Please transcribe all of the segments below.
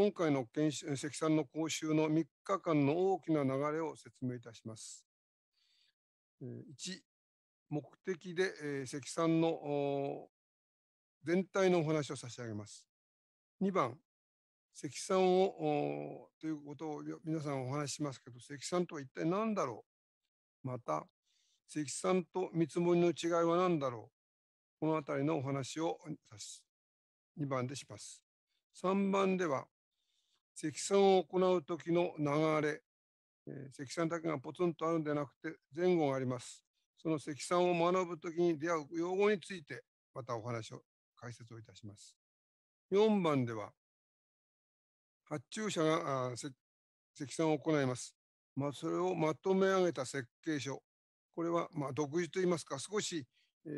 今回の研修関さんの講習の3日間の大きな流れを説明いたします。1目的で関さんの全体のお話を差し上げます。2番関さんをということを皆さんお話ししますけど関さんとは一体何だろうまた関さんと見積もりの違いは何だろうこの辺りのお話を2番でします。3番では積算を行う時の流れ、えー、積算だけがポツンとあるんでなくて前後があります。その積算を学ぶ時に出会う用語についてまたお話を解説をいたします。4番では発注者が積算を行います。まあ、それをまとめ上げた設計書。これはま独自といいますか少し、え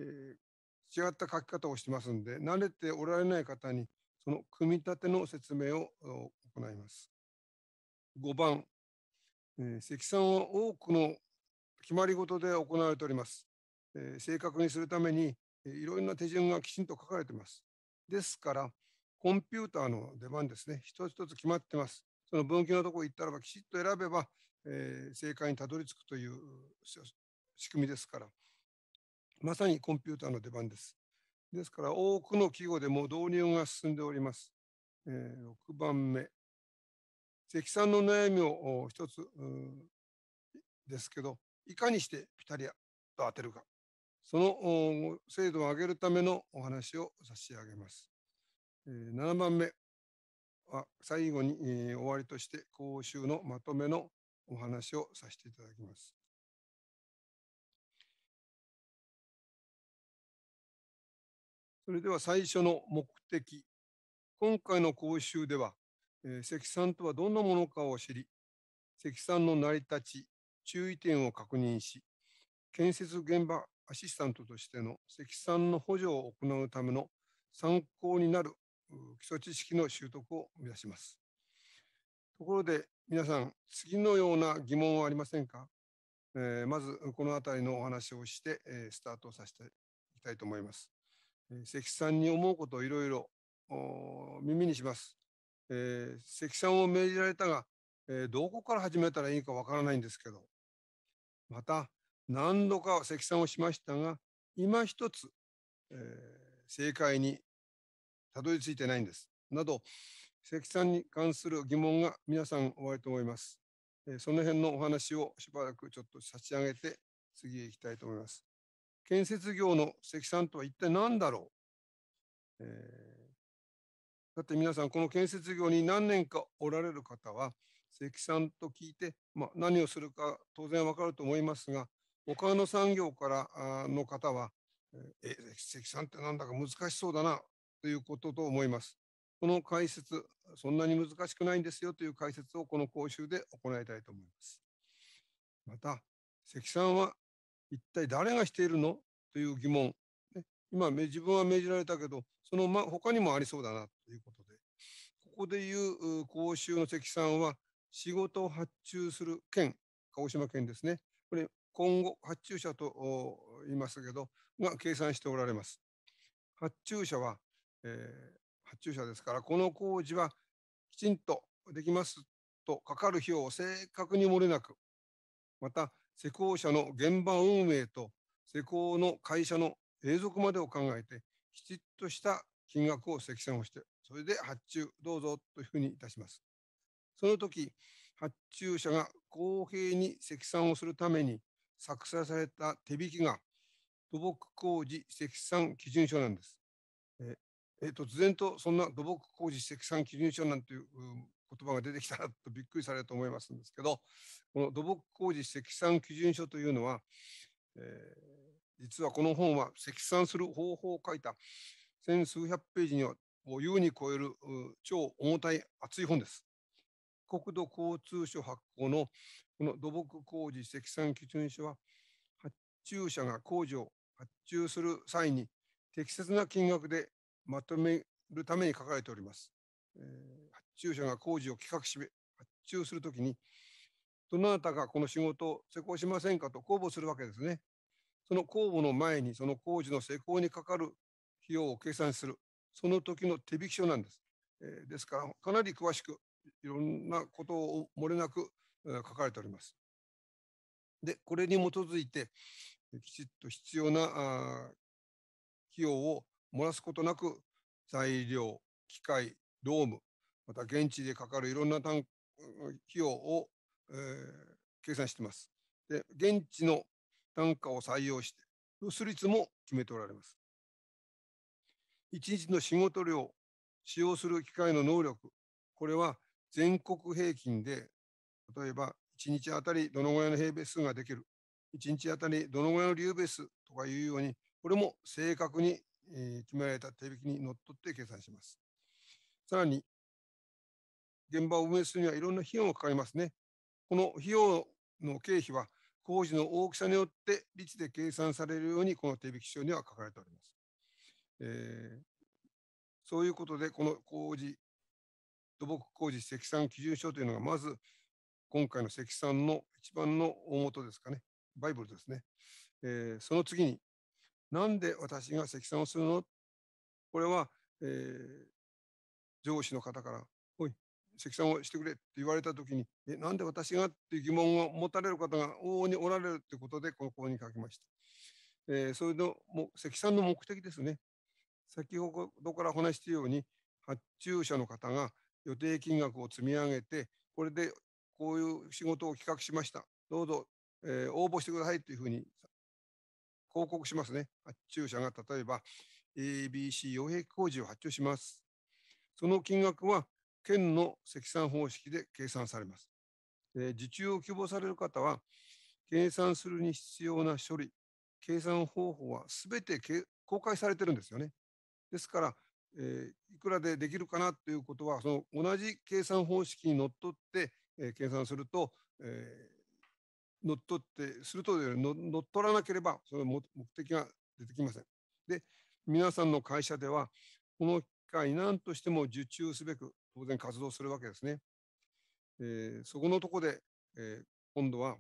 ー、違った書き方をしてますんで慣れておられない方にその組み立ての説明を行います。5番、えー、積算は多くの決まり事で行われております。えー、正確にするために、えー、いろいろな手順がきちんと書かれています。ですから、コンピューターの出番ですね、一つ一つ決まってます。その分岐のところ行ったらば、きちっと選べば、えー、正解にたどり着くという仕組みですから、まさにコンピューターの出番です。ですから、多くの企業でも導入が進んでおります。えー、6番目、積算の悩みを一つですけどいかにしてピタリアと当てるかその精度を上げるためのお話を差し上げます。7番目は最後に終わりとして講習のまとめのお話をさせていただきます。それでは最初の目的。今回の講習ではえー、積算とはどんなものかを知り、積算の成り立ち、注意点を確認し、建設現場アシスタントとしての積算の補助を行うための参考になる基礎知識の習得を目指します。ところで皆さん、次のような疑問はありませんか、えー、まずこの辺りのお話をして、えー、スタートさせていきたいと思います。え積算に思うことをいろいろ耳にします。えー、積算を命じられたが、えー、どこから始めたらいいかわからないんですけど、また、何度か積算をしましたが、今一つ、えー、正解にたどり着いてないんです。など、積算に関する疑問が皆さんおありと思います。えー、その辺のお話をしばらくちょっと差し上げて、次へ行きたいと思います。建設業の積算とは一体何だろう、えーって皆さんこの建設業に何年かおられる方は積算と聞いて、まあ、何をするか当然わかると思いますが他の産業からの方は「え積算ってなんだか難しそうだな」ということと思います。この解説そんなに難しくないんですよという解説をこの講習で行いたいと思います。また積算は一体誰がしているのという疑問今自分は命じられたけどそのま他にもありそうだなということで、ここでいう公衆の積算は、仕事を発注する県、鹿児島県ですね、これ、今後、発注者と言いますけど、が計算しておられます。発注者は、えー、発注者ですから、この工事はきちんとできますとかかる費用を正確に漏れなく、また、施工者の現場運営と施工の会社の永続までを考えて、きちっとした金額を積算をして、それで発注どうぞというふうにいたします。その時、発注者が公平に積算をするために作成された手引きが土木工事積算基準書なんです。ええ突然とそんな土木工事積算基準書なんていう言葉が出てきたらとびっくりされると思いますんですけど、この土木工事積算基準書というのは、えー実はこの本は積算する方法を書いた千数百ページにはを優に超える超重たい厚い本です。国土交通省発行のこの土木工事積算基準書は発注者が工事を発注する際に適切な金額でまとめるために書かれております。え発注者が工事を企画し発注するときにどなたがこの仕事を施工しませんかと公募するわけですね。その公募の前にその工事の施工にかかる費用を計算する、その時の手引き書なんです。えですから、かなり詳しくいろんなことを漏れなく書かれております。で、これに基づいて、きちっと必要な費用を漏らすことなく、材料、機械、ドーム、また現地でかかるいろんな単費用を、えー、計算しています。で、現地の単価を採用してロス率も決めておられます1日の仕事量使用する機械の能力これは全国平均で例えば1日あたりどのぐらいの平米数ができる1日あたりどのぐらいの流米数とかいうようにこれも正確に決められた手引きにのっとって計算しますさらに現場を運営するにはいろんな費用がかかりますねこの費用の経費は工事の大きさによって率で計算されるようにこの手引き書には書かれております。えー、そういうことでこの工事土木工事積算基準書というのがまず今回の積算の一番の大元ですかねバイブルですね、えー、その次になんで私が積算をするのこれは、えー、上司の方から積算をしてくれって言われた時にえなんで私がっていう疑問を持たれる方が往々におられるということでこの項に書きました。えー、それのも積算の目的ですね。先ほどから話したように発注者の方が予定金額を積み上げてこれでこういう仕事を企画しました。どうぞ、えー、応募してくださいというふうに広告しますね。発注者が例えば ABC 擁壁工事を発注します。その金額は県の積算方式で計算されます。え受注を希望される方は、計算するに必要な処理、計算方法はすべて公開されてるんですよね。ですから、えいくらでできるかなということは、その同じ計算方式にのっとって、え計算すると、え乗っ取ってすると乗っ取らなければその目的が出てきません。で皆さんの会社ではこの機会何としても受注すべく当然活動するわけですね。えー、そこのとこで、えー、今度は、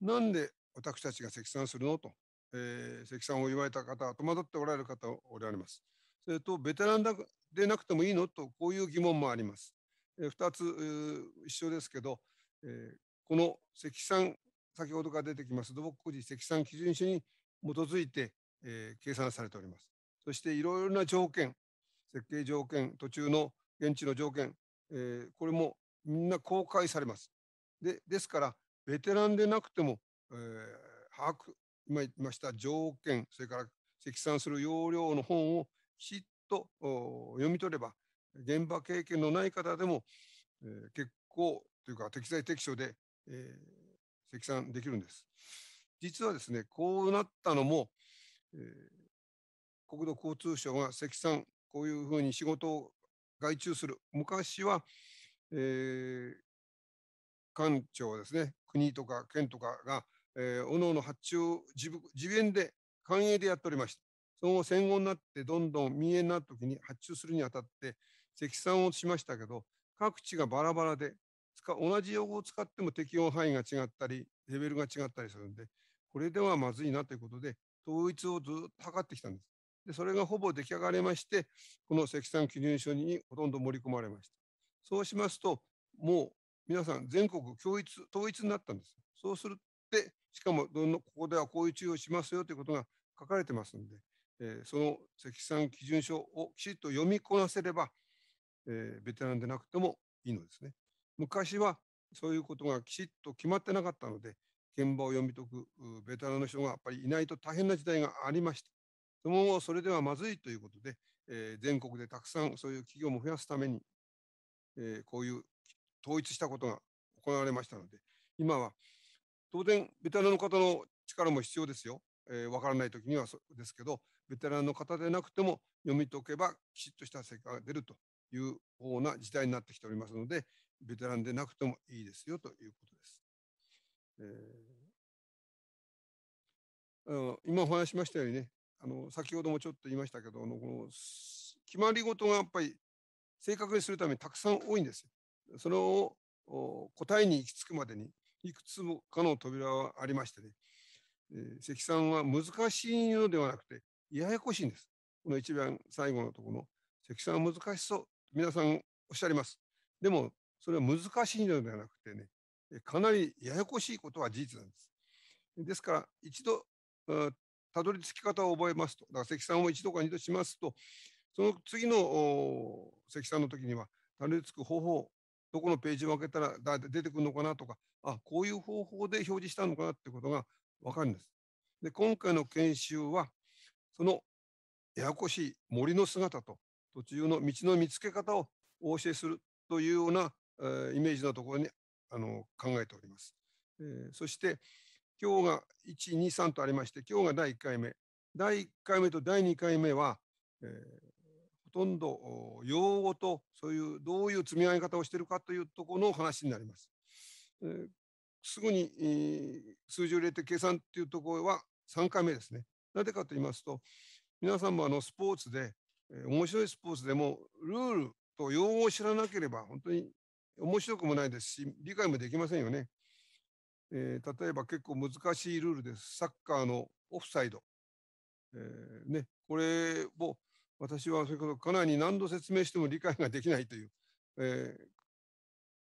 なんで私たちが積算するのと、えー、積算を言われた方、戸惑っておられる方おられます。それと、ベテランでなくてもいいのと、こういう疑問もあります。えー、2つ、えー、一緒ですけど、えー、この積算、先ほどから出てきます土木工事積算基準書に基づいて、えー、計算されております。そしていろいろな条件、設計条件、途中の現地の条件、えー、これもみんな公開されます。でですから、ベテランでなくても、えー、把握、今言いました条件、それから積算する要領の本をきちっと読み取れば、現場経験のない方でも、えー、結構というか適材適所で、えー、積算できるんです。実はですね、こうなったのも、えー国土交通省が積算、こういうふうに仕事を外注する。昔は、えー、官庁ですね、国とか県とかが、えー、おのおの発注自、自演で、官営でやっておりました。その後戦後になってどんどん民営になった時に発注するにあたって積算をしましたけど各地がバラバラで同じ用語を使っても適用範囲が違ったりレベルが違ったりするんでこれではまずいなということで統一をずっと測ってきたんです。でそれがほぼ出来上がりましてこの積算基準書にほとんど盛り込まれましたそうしますともう皆さん全国統一統一になったんですそうするってしかもどんここではこういう注意をしますよということが書かれてますので、えー、その積算基準書をきちっと読みこなせれば、えー、ベテランでなくてもいいのですね昔はそういうことがきちっと決まってなかったので現場を読み解くベテランの人がやっぱりいないと大変な時代がありましたもそれではまずいということで、えー、全国でたくさんそういう企業も増やすために、えー、こういう統一したことが行われましたので、今は当然、ベテランの方の力も必要ですよ。えー、分からないときにはそうですけど、ベテランの方でなくても読み解けばきちっとした成果が出るというような時代になってきておりますので、ベテランでなくてもいいですよということです。えー、あの今お話しましたようにね、あの先ほどもちょっと言いましたけどあのこの決まり事がやっぱり正確にするためにたくさん多いんですよ。それを答えに行き着くまでにいくつもかの扉はありましてね、えー、関さんは難しいのではなくてややこしいんです。この一番最後のところの関さんは難しそう皆さんおっしゃります。でもそれは難しいのではなくてねかなりややこしいことは事実なんです。ですから一度たどり着き方を覚えますと、だから積算を1度か2度しますと、その次の積算の時には、たどり着く方法、どこのページを開けたらだ出てくるのかなとか、あこういう方法で表示したのかなということが分かるんです。で、今回の研修は、そのややこしい森の姿と途中の道の見つけ方をお教えするというような、えー、イメージのところにあの考えております。えー、そして、今日が1、2、3とありまして、今日が第1回目。第1回目と第2回目は、えー、ほとんど用語と、そういうどういう積み上げ方をしているかというところの話になります。えー、すぐに、えー、数字を入れて計算というところは3回目ですね。なぜかと言いますと、皆さんもあのスポーツで、えー、面白いスポーツでも、ルールと用語を知らなければ、本当に面白くもないですし、理解もできませんよね。えー、例えば結構難しいルールです。サッカーのオフサイド。えー、ね、これを私はそれこそかなり何度説明しても理解ができないという、えー、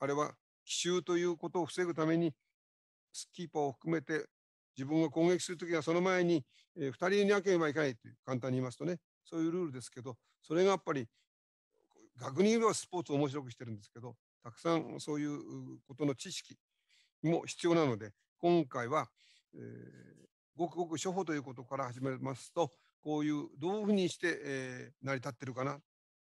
あれは奇襲ということを防ぐためにスキーパーを含めて自分が攻撃するときはその前に、え2人いなければいけないという簡単に言いますとねそういうルールですけどそれがやっぱり学人はスポーツを面白くしてるんですけどたくさんそういうことの知識も必要なので、今回は、えー、ごくごく初歩ということから始めますと、こういうどういうふうにして、えー、成り立ってるかな、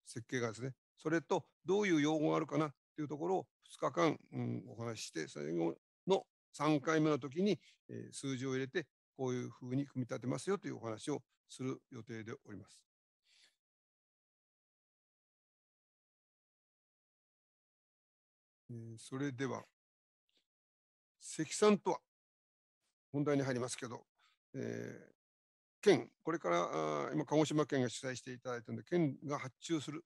設計がですね、それとどういう用語があるかなというところを2日間、うん、お話しして、最後の3回目の時に、えー、数字を入れて、こういうふうに組み立てますよというお話をする予定でおります。それでは積算とは本題に入りますけど、えー、県、これから今、鹿児島県が主催していただいたので、県が発注する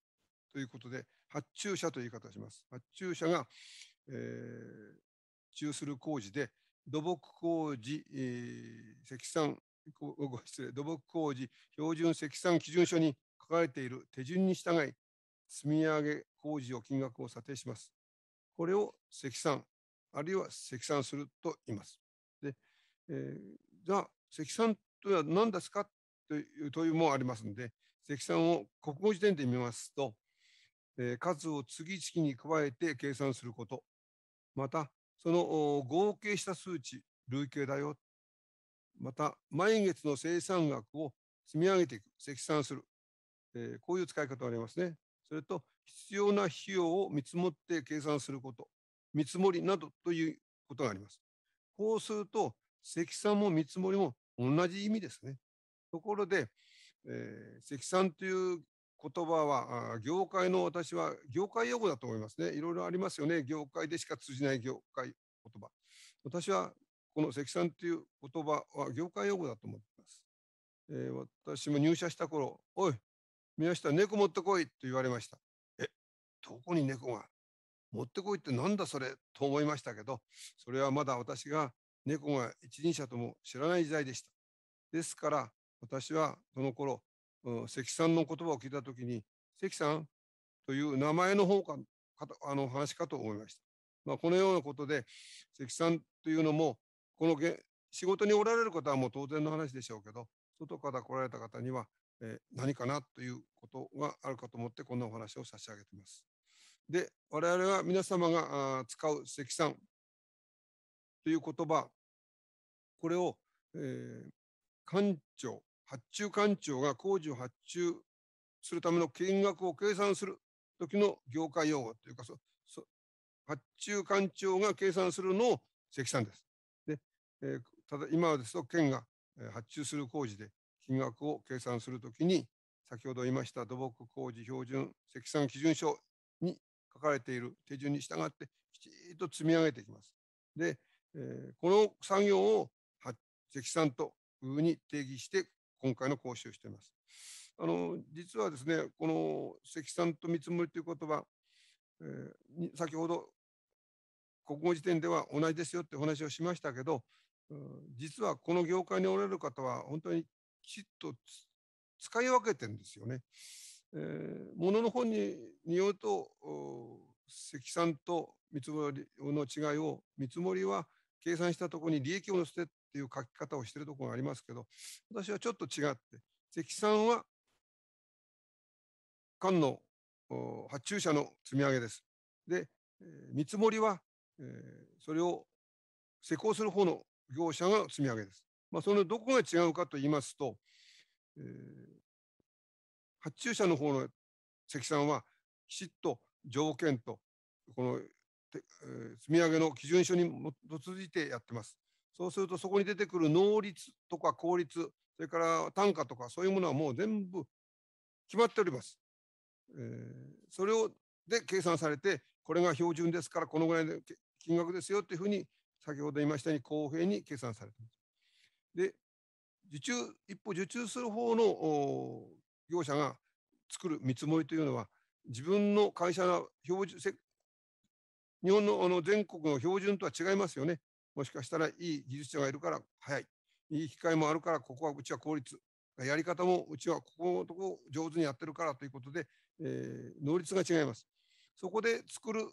ということで、発注者という言い方をします。発注者が、えー、注する工事で、土木工事、えー、積算、ご失礼、土木工事標準積算基準書に書かれている手順に従い、積み上げ工事を金額を査定します。これを積算、あるいは積算すると言います。で、えー、じゃあ積算とは何ですかという問いもありますので、積算を国語辞典で見ますと、えー、数を次々に加えて計算すること、またその合計した数値、累計だよ、また毎月の生産額を積み上げていく、積算する、えー、こういう使い方がありますね。それと必要な費用を見積もって計算すること、見積もりなどということがあります。こうすると、積算も見積もりも同じ意味ですね。ところで、えー、積算という言葉は、業界の私は業界用語だと思いますね。いろいろありますよね。業界でしか通じない業界言葉。私はこの積算という言葉は業界用語だと思っています。えー、私も入社した頃、おい、宮下、猫持ってこいと言われました。え、どこに猫が持ってこいってなんだそれと思いましたけど、それはまだ私が猫が一輪車とも知らない時代でした。ですから、私はその頃、うん、関さんの言葉を聞いたときに、関さんという名前の方か、かあの話かと思いました。まあ、このようなことで、関さんというのも、このげ仕事におられる方はもう当然の話でしょうけど、外から来られた方には、えー、何かなということがあるかと思って、こんなお話を差し上げています。で、我々は皆様が使う積算という言葉、これを、えー、官庁、発注官庁が工事を発注するための金額を計算する時の業界用語というか、そそ発注官庁が計算するのを積算です。でえー、ただ、今はですと、県が発注する工事で金額を計算するときに、先ほど言いました土木工事標準積算基準書かれている手順に従ってきちっと積み上げていきます。で、えー、この作業を積算というふうに定義して今回の講習をしています。あの実はですねこの積算と見積もりという言葉、えー、先ほど国語辞典では同じですよってお話をしましたけど、実はこの業界におられる方は本当にきちっと使い分けてるんですよね。えー、ものの本にによると積算と見積もりの違いを見積もりは計算したところに利益を載せてっていう書き方をしてるところがありますけど私はちょっと違って積算は間の発注者の積み上げです。で、えー、見積もりは、えー、それを施工する方の業者が積み上げです。まあ、そのどこが違うかと言いますと、えー、発注者の方の積算はきちっと条件とこの積み上げの基準書に基づいてやってます。そうするとそこに出てくる能率とか効率それから単価とかそういうものはもう全部決まっております。えー、それをで計算されてこれが標準ですからこのぐらいの金額ですよというふうに先ほど言いましたように公平に計算されています。で受注一歩受注する方の業者が作る見積もりというのは自分の会社の標準日本のあの全国の標準とは違いますよね。もしかしたらいい技術者がいるから早い。いい機会もあるからここはうちは効率。やり方もうちはここのとこ上手にやってるからということで、えー、能率が違います。そこで作る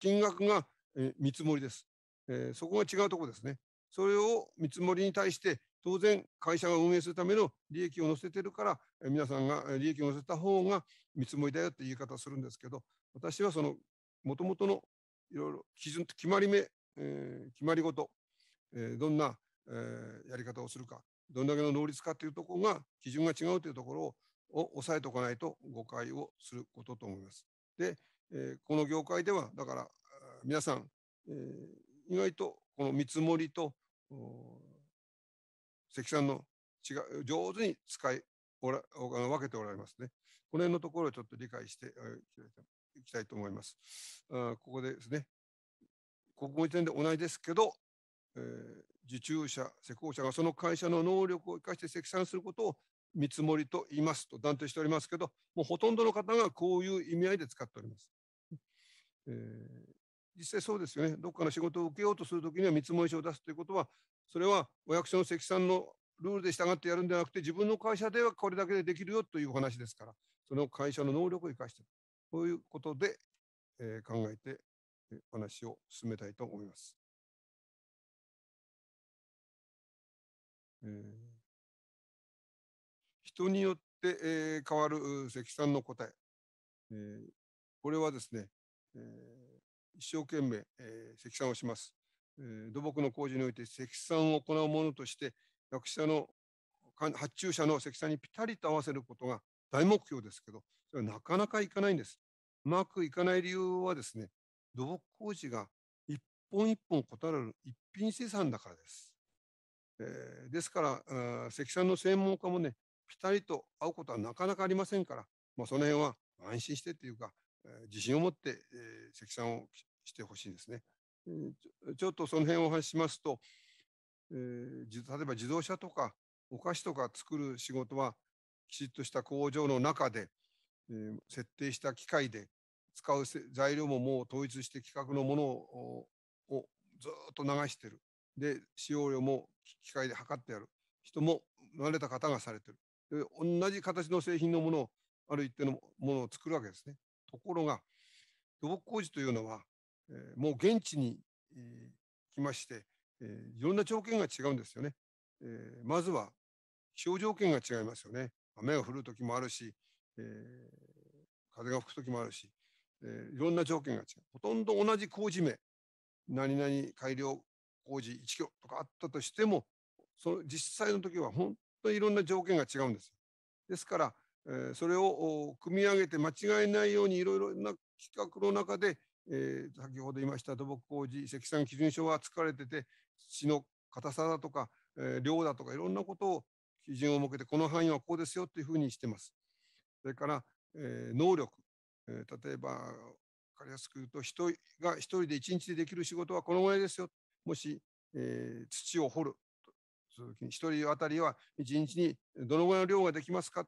金額が、えー、見積もりです、えー、そこが違うところですね。それを見積もりに対して当然会社が運営するための利益を乗せてるから皆さんが利益を乗せた方が見積もりだよって言い方するんですけど私はそのもともとのいろいろ基準と決まり目、えー、決まりごと、えー、どんな、えー、やり方をするかどんだけの能率かというところが基準が違うというところを押さえておかないと誤解をすることと思います。で、えこの業界ではだから皆さん、え意外とこの見積もりと積算の違う上手に使いおら分けておられますね。この辺のところをちょっと理解していきたいと思います。あここでですね、国語辞典で同じですけど、えー、受注者、施工者がその会社の能力を生かして積算することを見積もりと言いますと断定しておりますけど、もうほとんどの方がこういう意味合いで使っております。えー、実際そうですよね、どっかの仕事を受けようとするときには見積書を出すということは、それはお役所の積算のルールで従ってやるんじゃなくて、自分の会社ではこれだけでできるよという話ですから、その会社の能力を生かしてこういうことで、えー、考えて、えー、お話を進めたいと思います。えー、人によって、えー、変わる積算の答え、えー、これはですね、えー一生懸命、えー、積算をします、えー、土木の工事において積算を行うものとして役者の発注者の積算にぴたりと合わせることが大目標ですけどそれはなかなかいかないんですうまくいかない理由はですね土木工事が一本一本異なる一品生産だからです、えー、ですから積算の専門家もねぴたりと会うことはなかなかありませんから、まあ、その辺は安心してというか、えー、自信を持って、えー、積算をしてほしいですね。ちょっとその辺をお話ししますと、えー、例えば自動車とかお菓子とか作る仕事はきちっとした工場の中で、えー、設定した機械で使う材料ももう統一して規格のものををずっと流してるで使用量も機械で測ってやる人も慣れた方がされてる同じ形の製品のものをある一定のものを作るわけですねところが土木工事というのはえもう現地に、来まして、えいろんな条件が違うんですよね。えまずは気象条件が違いますよね。雨が降る時もあるし、え風が吹く時もあるし、えいろんな条件が違う。ほとんど同じ工事名、何々改良工事1キロとかあったとしても、その実際の時は本当にいろんな条件が違うんです。ですから、えそれを組み上げて間違えないようにいろいろな企画の中でえー、先ほど言いました土木工事積算基準書は作られてて土の硬さだとか、えー、量だとかいろんなことを基準を設けてこの範囲はこうですよというふうにしてます。それから、えー、能力、え例えば分かりやすく言うと人が1人で1日でできる仕事はこのぐらいですよもし、え土を掘ると1人当たりは1日にどのぐらいの量ができますか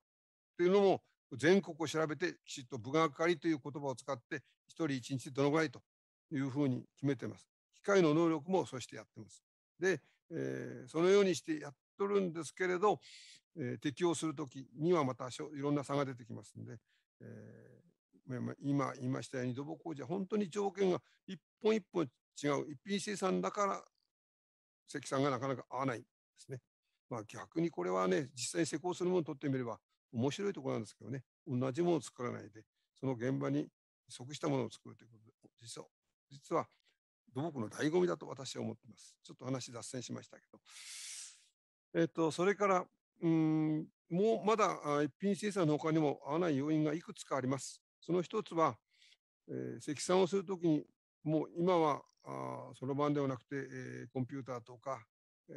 というのも全国を調べてきちっと部がかりという言葉を使って1人1日どのぐらいというふうに決めてます。機械の能力もそしてやってます。で、えー、そのようにしてやっとるんですけれど、えー、適用するときにはまたいろんな差が出てきますんで、えー、今言いましたように土木工事は本当に条件が一本一本違う一品生産だから積算がなかなか合わないですね。まあ、逆にこれはね実際に施工するものを取ってみれば面白いところなんですけどね同じものを作らないでその現場に即したものを作るということで実は実は土木の醍醐味だと私は思っていますちょっと話脱線しましたけど、えっと、それからうんもうまだ一品生産の他にも合わない要因がいくつかありますその一つは、えー、積算をするときにもう今はあそろばんではなくて、えー、コンピューターとか、えー、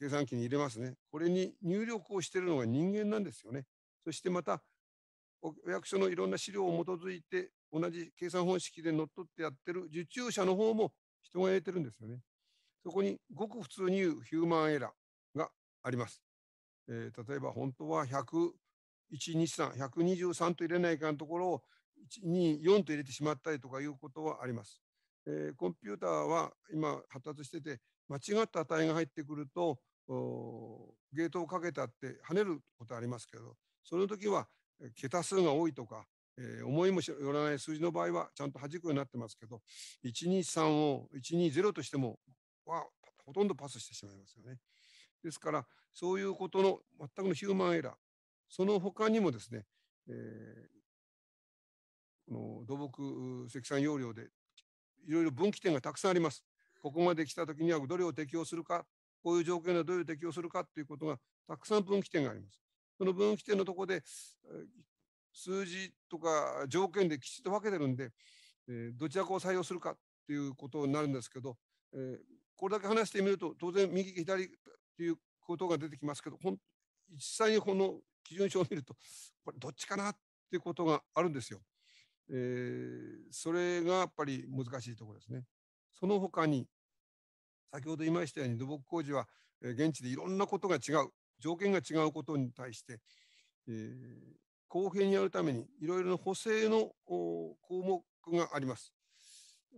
計算機に入れますね。これに入力をしているのが人間なんですよね。そしてまた、お役所のいろんな資料を基づいて、同じ計算方式で乗っ取ってやってる受注者の方も人が入れてるんですよね。そこにごく普通に言うヒューマンエラーがあります。えー、例えば本当は100 123、123と入れないかのところを124と入れてしまったりとかいうことはあります。えー、コンピューターは今発達してて間違った値が入ってくるとゲートをかけたって跳ねることありますけどその時は桁数が多いとか、えー、思いもよらない数字の場合はちゃんと弾くようになってますけど123を120としてもはほとんどパスしてしまいますよね。ですからそういうことの全くのヒューマンエラーその他にもですね、えー、この土木積算要領でいろいろ分岐点がたくさんあります。ここまで来た時にはどれを適用するかこういう条件でどういう適用するかということがたくさん分岐点があります。その分岐点のとこで数字とか条件できちっと分けてるんで、えどちらかを採用するかっていうことになるんですけど、えこれだけ話してみると当然右左っていうことが出てきますけど実際にこの基準書を見るとこれどっちかなっていうことがあるんですよ。えそれがやっぱり難しいところですね。その他に先ほど言いましたように土木工事は現地でいろんなことが違う条件が違うことに対して、えー、公平にやるためにいろいろな補正の項目があります。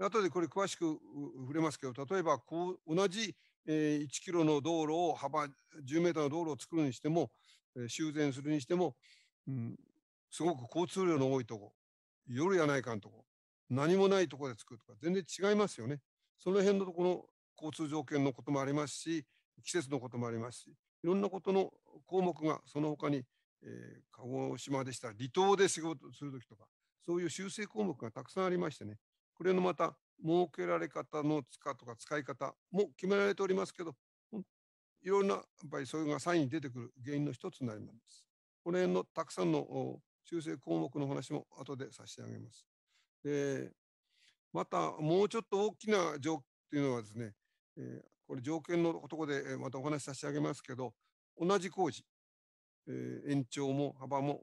後でこれ詳しく触れますけど例えばこう同じ1キロの道路を幅10メートルの道路を作るにしても修繕するにしても、うん、すごく交通量の多いとこ夜やないかんとこ何もないとこで作るとか全然違いますよね。その辺のところ交通条件のこともありますし季節のこともありますしいろんなことの項目がその他に、えー、鹿児島でした離島で仕事する時とかそういう修正項目がたくさんありましてねこれのまた設けられ方の使とか使い方も決められておりますけどいろんなやっぱりそれがサインに出てくる原因の一つになります。この辺のたくさんの修正項目の話も後で差し上げます。でまたもうちょっと大きな状況というのはですねえー、これ条件のところでまたお話しさせてあげますけど同じ工事、えー、延長も幅も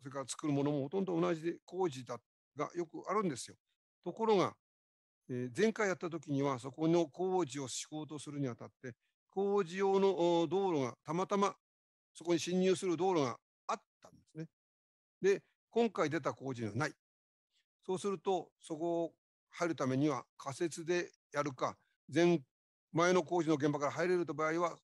それから作るものもほとんど同じ工事だがよくあるんですよ。ところが、えー、前回やった時にはそこの工事を施行とするにあたって工事用の道路がたまたまそこに侵入する道路があったんですね。で今回出た工事にはない。そうするとそこを入るためには仮設でやるか全前の工事の現場から入れる場合は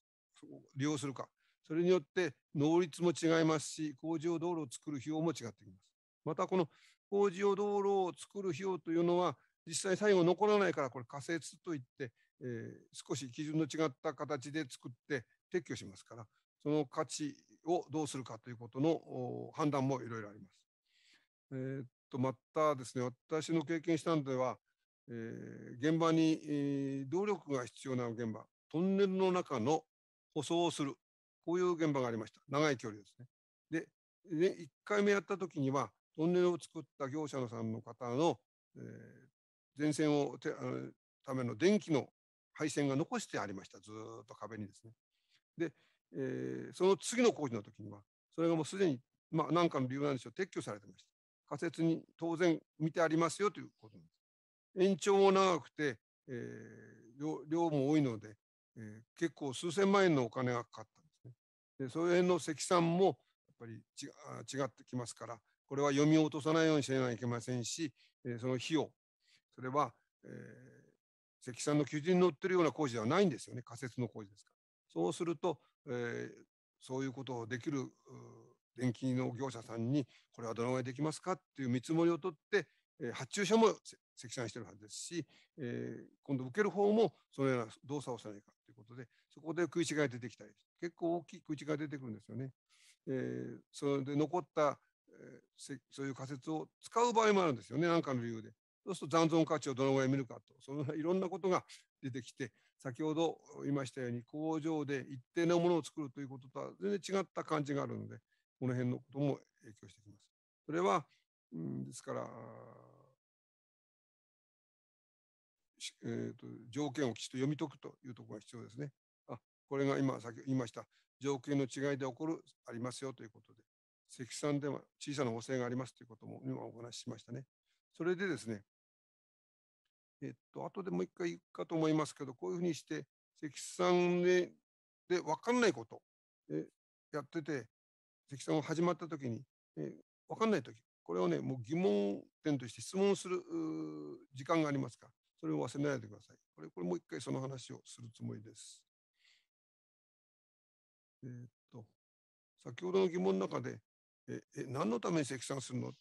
利用するかそれによって能率も違いますし工事用道路を作る費用も違ってきますまたこの工事用道路を作る費用というのは実際最後残らないからこれ仮設といって、えー、少し基準の違った形で作って撤去しますからその価値をどうするかということの判断もいろいろあります。えー、っとまたですね私の経験したのではえ現場に、え動力が必要な現場、トンネルの中の舗装をする、こういう現場がありました。長い距離ですね。で、ね、1回目やった時には、トンネルを作った業者のさんの方の、えー、電線をてあのための電気の配線が残してありました。ずっと壁にですね。で、えー、その次の工事の時には、それがもうすでに、まあ、何かの理由なんでしょう、撤去されてました。仮設に当然見てありますよということなんです。延長も長くて、えー、量も多いので、えー、結構数千万円のお金がかかったんですね。でその辺の積算もやっぱり違ってきますからこれは読み落とさないようにしないといけませんし、えー、その費用それは、えー、積算の基準に載ってるような工事ではないんですよね仮設の工事ですから。そうすると、えー、そういうことをできる電気の業者さんにこれはどのぐらいできますかっていう見積もりを取ってえ発注者も積算してるはずですし、え今度受ける方もそのような動作をさないかということで、そこで食い違いが出てきたり、結構大きい食い違いが出てくるんですよね。えー、それで残った、えそういう仮説を使う場合もあるんですよね、何かの理由で。そうすると残存価値をどのぐらい見るかと、そのいろんなことが出てきて、先ほど言いましたように、工場で一定のものを作るということとは全然違った感じがあるので、この辺のことも影響してきます。それは、うん、ですから、えーと、条件をきちっと読み解くというところが必要ですね。あこれが今先言いました条件の違いで起こるありますよということで積算では小さな補正がありますということも今お話ししましたね。それでですねえっと後でもう一回いくかと思いますけどこういうふうにして積算でで分かんないことえやってて積算が始まった時に、え分かんない時これをねもう疑問点として質問する時間がありますからそれを忘れないでください。これ、これもう一回その話をするつもりです。えー、っと、先ほどの疑問の中で、え、え何のために積算するのっ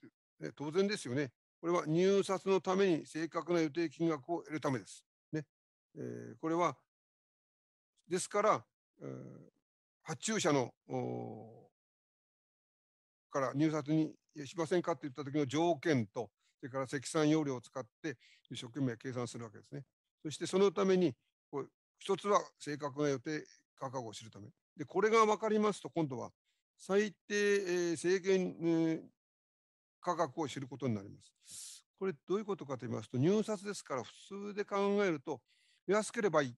て、ね、当然ですよね。これは入札のために正確な予定金額を得るためです。ね。えー、これは、ですから、えー、発注者の、から入札にしませんかって言った時の条件と、れから積算容量を使って一生懸命計算するわけですね。そしてそのためにこう一つは正確な予定価格を知るためでこれが分かりますと今度は最低制限価格を知ることになります。これどういうことかと言いますと入札ですから普通で考えると安ければいい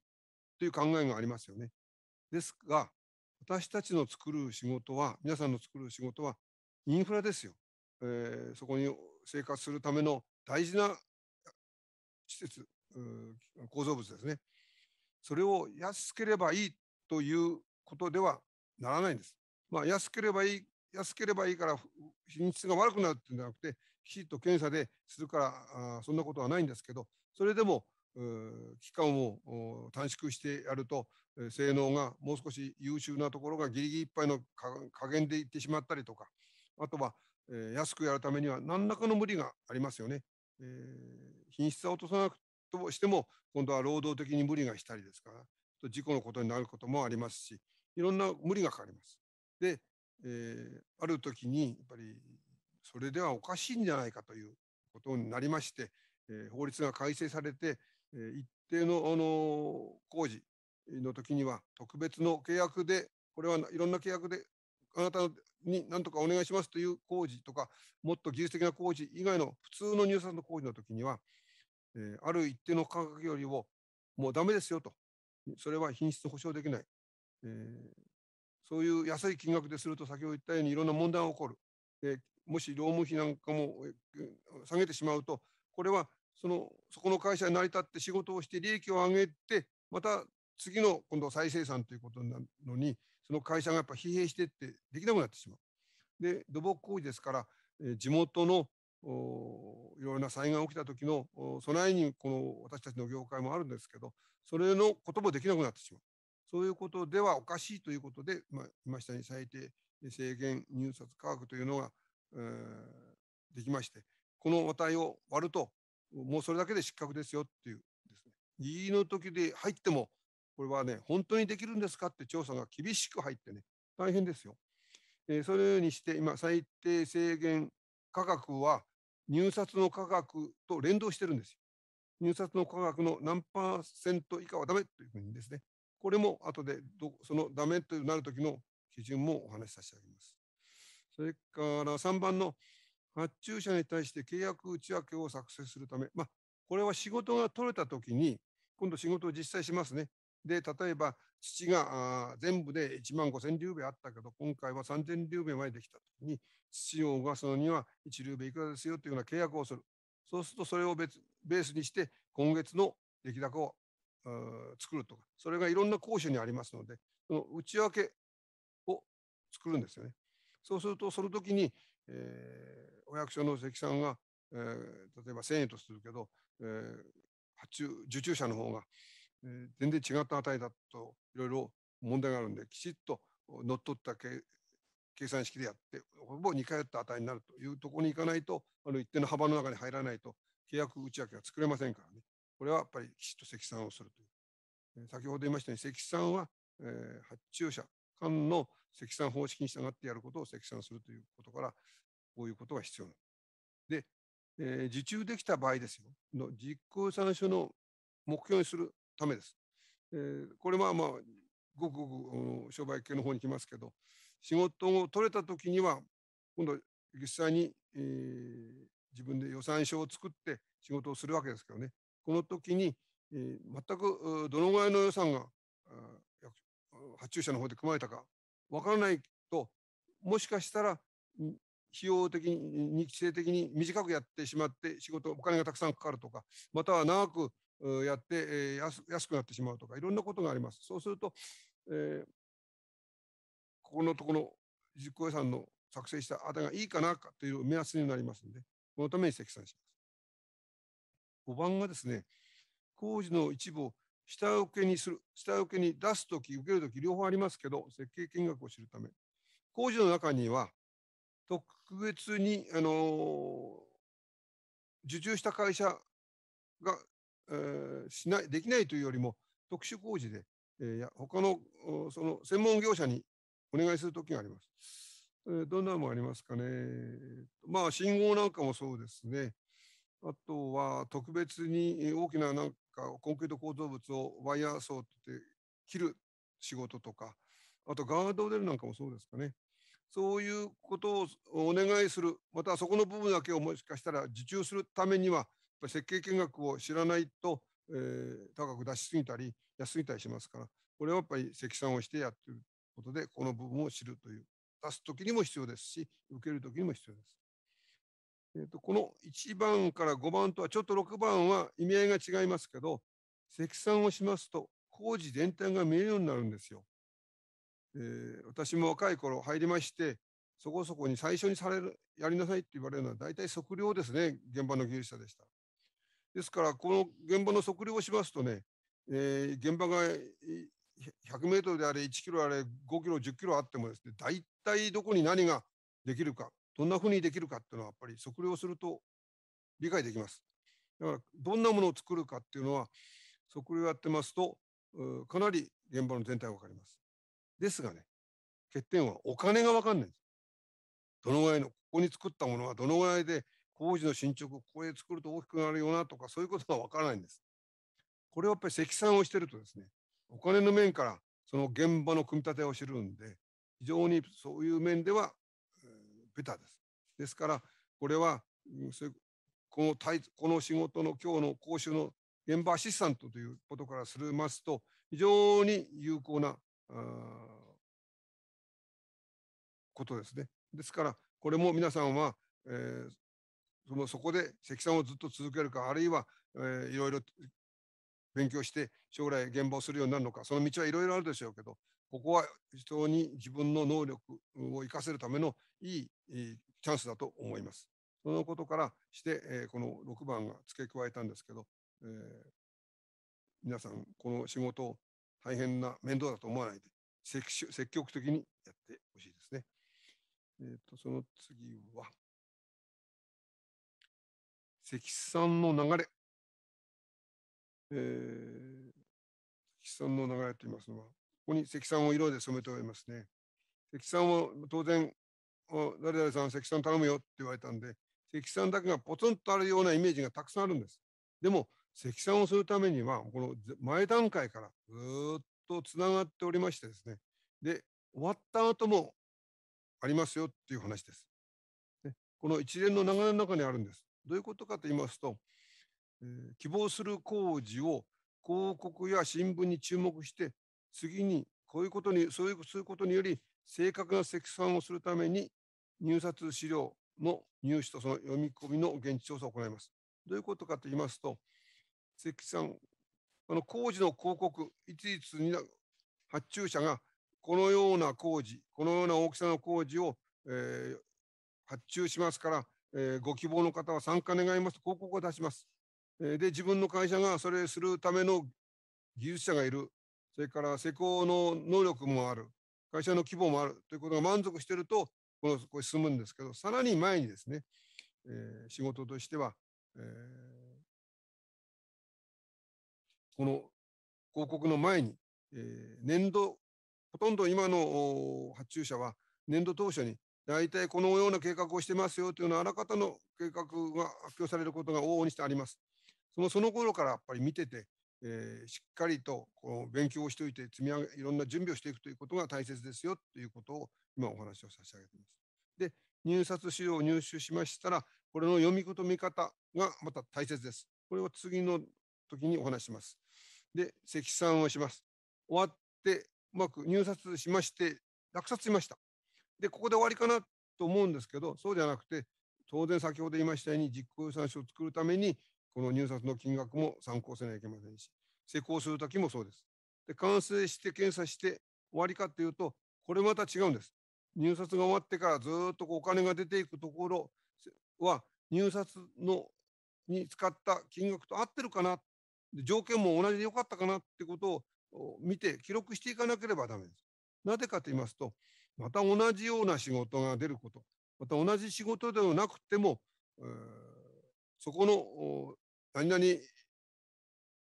という考えがありますよね。ですが私たちの作る仕事は皆さんの作る仕事はインフラですよ。えー、そこに生活するための大事な施設構造物ですねそれを安ければいいということではならないんです。まあ、安ければいい安ければいいから品質が悪くなるってんじゃなくてきちっと検査でするからあそんなことはないんですけどそれでも期間を短縮してやると性能がもう少し優秀なところがギリギリいっぱいの加減でいってしまったりとかあとはえ安くやるためには何らかの無理がありますよね。えー、品質は落とさなくとしても今度は労働的に無理がしたりですから事故のことになることもありますしいろんな無理がかかります。で、えー、ある時にやっぱりそれではおかしいんじゃないかということになりまして、え法律が改正されて、え一定の、あの工事の時には特別の契約でこれはいろんな契約であなたに何とかお願いしますという工事とか、もっと技術的な工事以外の普通の入札の工事の時には、えー、ある一定の価格よりも、もうダメですよと、それは品質保証できない、えー、そういう安い金額ですると、先ほど言ったようにいろんな問題が起こる、えー、もし労務費なんかも下げてしまうと、これはそのそこの会社に成り立って仕事をして利益を上げて、また次の今度再生産ということなのに、その会社がやっぱ疲弊してってできなくなってしまう。で土木工事ですから、え地元のいろいろな災害が起きた時の備えにこの私たちの業界もあるんですけどそれのこともできなくなってしまうそういうことではおかしいということで、まあ、今下に最低制限入札価格というのが、えー、できましてこの値を割るともうそれだけで失格ですよっていうですね。議員の時で入ってもこれはね、本当にできるんですかって調査が厳しく入ってね、大変ですよ。えー、そのようにして、今、最低制限価格は入札の価格と連動してるんですよ。入札の価格の何パーセント以下はダメというふうにですね、これも後でど、そのダメとなるときの基準もお話しさせてあげます。それから3番の発注者に対して契約内訳を作成するため、まあ、これは仕事が取れたときに、今度仕事を実際しますね。で、例えば土が全部で1万5000ル米あったけど、今回は3000ル米までできたときに、土を動かすのには1流米いくらですよというような契約をする。そうするとそれを別ベースにして、今月の出来高を作るとか、それがいろんな公習にありますので、その内訳を作るんですよね。そうすると、その時に、えー、お役所の関さんが、えー、例えば1000円とするけど、えー、発注受注者の方が全然違った値だといろいろ問題があるんできちっと乗っ取った計算式でやってほぼ回やった値になるというところに行かないとあの一定の幅の中に入らないと契約内訳が作れませんからねこれはやっぱりきちっと積算をするという先ほど言いましたように積算は、えー、発注者間の積算方式に従ってやることを積算するということからこういうことが必要なで、えー、受注できた場合ですよの実行予算書の目標にするためです。えー、これはまあごくごく商売系の方に来ますけど仕事を取れた時には今度実際に、えー、自分で予算書を作って仕事をするわけですけどねこの時に、えー、全くどのぐらいの予算が発注者の方で組まれたかわからないともしかしたら費用的に規制的に短くやってしまって仕事お金がたくさんかかるとかまたは長くやって、えー、安くなってしまうとかいろんなことがあります。そうすると、えー、ここのところ実行予算の作成したあたがいいかなかという目安になりますのでこのために積算します。5番がですね工事の一部を下請けにする下請けに出す時受ける時両方ありますけど設計金額を知るため工事の中には特別に、あのー、受注した会社がえしない、できないというよりも、特殊工事で、えー、他の、その、専門業者にお願いするときがあります。えー、どんなのもありますかね。まあ、信号なんかもそうですね。あとは、特別に大きななんか、コンクリート構造物をワイヤーソーて切る仕事とか、あとガードレールなんかもそうですかね。そういうことをお願いする、またそこの部分だけをもしかしたら受注するためには、設計見学を知らないと、えー、高く出しすぎたり安すぎたりしますからこれはやっぱり積算をしてやってることでこの部分を知るという出す時にも必要ですし受ける時にも必要です。えーとこの1番から5番とはちょっと6番は意味合いが違いますけど積算をしますと工事全体が見えるようになるんですよ。えー、私も若い頃入りましてそこそこに最初にされるやりなさいって言われるのは大体測量ですね現場の技術者でした。ですから、この現場の測量をしますとね、えー、現場が100メートルであれ、1キロあれ、5キロ、10キロあってもですね、大体どこに何ができるか、どんなふうにできるかっていうのは、やっぱり測量すると理解できます。だから、どんなものを作るかっていうのは、測量やってますと、かなり現場の全体が分かります。ですがね、欠点はお金が分かんないんです。どのぐらいの、ここに作ったものはどのぐらいで工事の進捗をここで作ると大きくなるよなとかそういうことが分からないんです。これはやっぱり積算をしてるとですねお金の面からその現場の組み立てを知るんで非常にそういう面では、えー、ベタです。ですからこれはこのこの仕事の今日の講習の現場アシスタントということからするますと非常に有効なことですね。ですからこれも皆さんは、えー、そのそこで積算をずっと続けるかあるいは、えー、いろいろ勉強して将来現場をするようになるのかその道はいろいろあるでしょうけどここは非常に自分の能力を生かせるためのいいチャンスだと思います。そのことからして、えー、この6番が付け加えたんですけど、えー、皆さんこの仕事を大変な面倒だと思わないで積極的にやってほしいですね。えーとその次は積算の流れ、えー、積算の流れと言いますのは、ここに積算を色で染めておりますね。積算を当然、誰々さん積算頼むよって言われたんで、積算だけがポツンとあるようなイメージがたくさんあるんです。でも、積算をするためには、この前段階からずっとつながっておりましてですね、で、終わった後もありますよっていう話です。この一連の流れの中にあるんです。どういうことかと言いますと、えー、希望する工事を広告や新聞に注目して次にこういうことにそういうことにより正確な積算をするために入札資料の入手とその読み込みの現地調査を行います。どういうことかと言いますと積算この工事の広告いついつに発注者がこのような工事このような大きさの工事を、えー、発注しますからえー、ご希望の方は参加願いますと広告を出します。えー、で、自分の会社がそれするための技術者がいる、それから施工の能力もある、会社の規模もあるということが満足してると、このこれ進むんですけど、さらに前にですね、えー、仕事としては、えー、この広告の前に、えー、年度、ほとんど今の発注者は年度当初に大体このような計画をしてますよというようなあらかたの計画が発表されることが往々にしてあります。そのその頃からやっぱり見てて、えー、しっかりとこ勉強をしておいて積み上げいろんな準備をしていくということが大切ですよということを今お話を差し上げています。で入札資料を入手しましたらこれの読み込み方がまた大切です。これを次の時にお話します。で積算をします。終わってうまく入札しまして落札しました。で、ここで終わりかなと思うんですけど、そうじゃなくて、当然先ほど言いましたように実行予算書を作るために、この入札の金額も参考せなきゃいけませんし、施工するときもそうです。で、完成して検査して終わりかというと、これまた違うんです。入札が終わってからずっとお金が出ていくところは、入札のに使った金額と合ってるかな、条件も同じでよかったかなってことを見て記録していかなければダメです。なぜかと言いますと、また同じような仕事が出ることまた同じ仕事ではなくても、そこの何々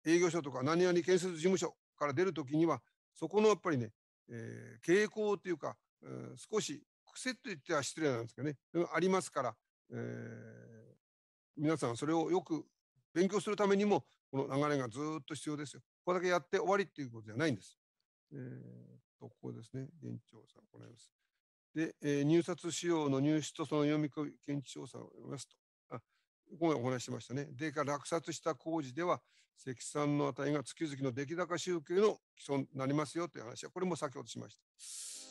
営業所とか何々建設事務所から出るときにはそこのやっぱりね、えー、傾向というか、えー、少し癖と言っては失礼なんですけどねありますから、えー、皆さんそれをよく勉強するためにもこの流れがずっと必要ですよ。ここだけやって終わりっていうことじゃないんです。えー、と、ここですね、現地調査を行います。で、えー、入札仕様の入試とその読み込み現地調査を読みますと。あ今回お話ししましたね。で、落札した工事では、積算の値が月々の出来高集計の基礎になりますよという話は、これも先ほどしました。